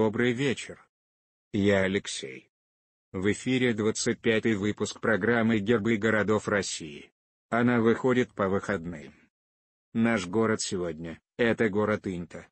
Добрый вечер. Я Алексей. В эфире 25 выпуск программы «Гербы городов России». Она выходит по выходным. Наш город сегодня – это город Инта.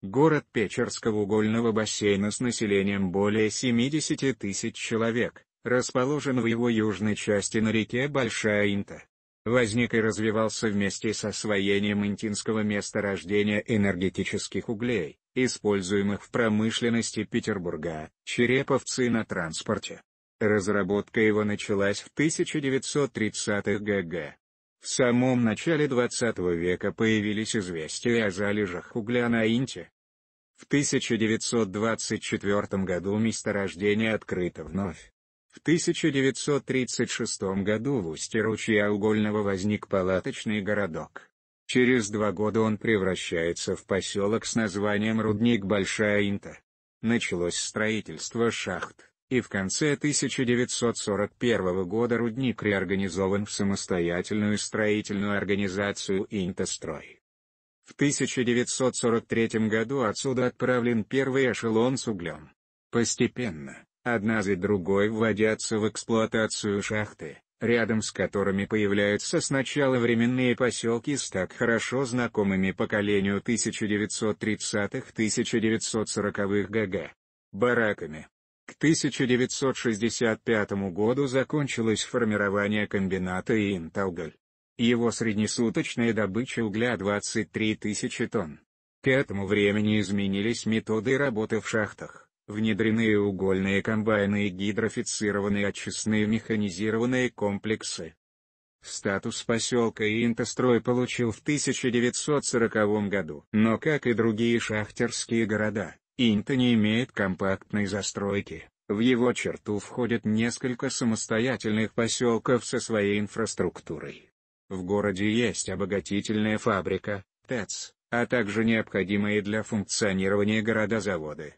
Город Печерского угольного бассейна с населением более 70 тысяч человек, расположен в его южной части на реке Большая Инта. Возник и развивался вместе с освоением интинского месторождения энергетических углей, используемых в промышленности Петербурга, череповцы на транспорте. Разработка его началась в 1930-х г.г. В самом начале 20 века появились известия о залежах угля на Инте. В 1924 году месторождение открыто вновь. В 1936 году в устье ручья угольного возник палаточный городок. Через два года он превращается в поселок с названием Рудник Большая Инта. Началось строительство шахт, и в конце 1941 года рудник реорганизован в самостоятельную строительную организацию «Интострой». В 1943 году отсюда отправлен первый эшелон с углем. Постепенно, одна за другой вводятся в эксплуатацию шахты, рядом с которыми появляются сначала временные поселки с так хорошо знакомыми поколению 1930-1940-х ГГ бараками. К 1965 году закончилось формирование комбината Инталголь. Его среднесуточная добыча угля 23 тысячи тонн. К этому времени изменились методы работы в шахтах. Внедрены угольные комбайны и гидрофицированные очистные механизированные комплексы. Статус поселка Интострой получил в 1940 году. Но как и другие шахтерские города, Инта не имеет компактной застройки. В его черту входят несколько самостоятельных поселков со своей инфраструктурой. В городе есть обогатительная фабрика, ТЭЦ, а также необходимые для функционирования города заводы.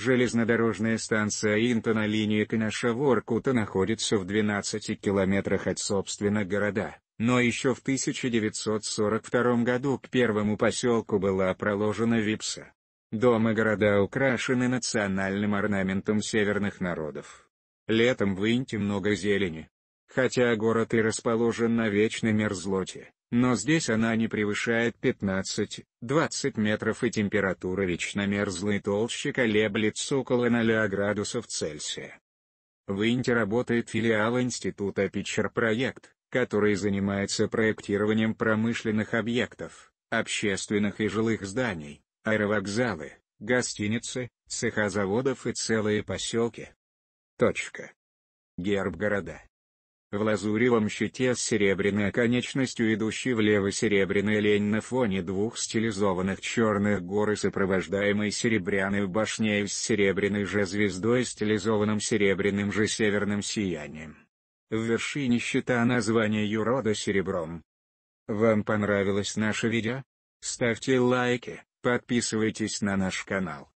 Железнодорожная станция на линии Канаша-Воркута находится в 12 километрах от собственно города, но еще в 1942 году к первому поселку была проложена Випса. Дома города украшены национальным орнаментом северных народов. Летом в Инте много зелени. Хотя город и расположен на вечной мерзлоте, но здесь она не превышает 15-20 метров и температура вечно мерзлой толщи колеблется около 0 градусов Цельсия. В Инте работает филиал института Питчер Проект, который занимается проектированием промышленных объектов, общественных и жилых зданий, аэровокзалы, гостиницы, цеха заводов и целые поселки. Точка. Герб города. В лазуревом щите с серебряной оконечностью идущий влево серебряный лень на фоне двух стилизованных черных гор и сопровождаемой серебряной башней с серебряной же звездой стилизованным серебряным же северным сиянием. В вершине щита название Юрода серебром. Вам понравилось наше видео? Ставьте лайки, подписывайтесь на наш канал.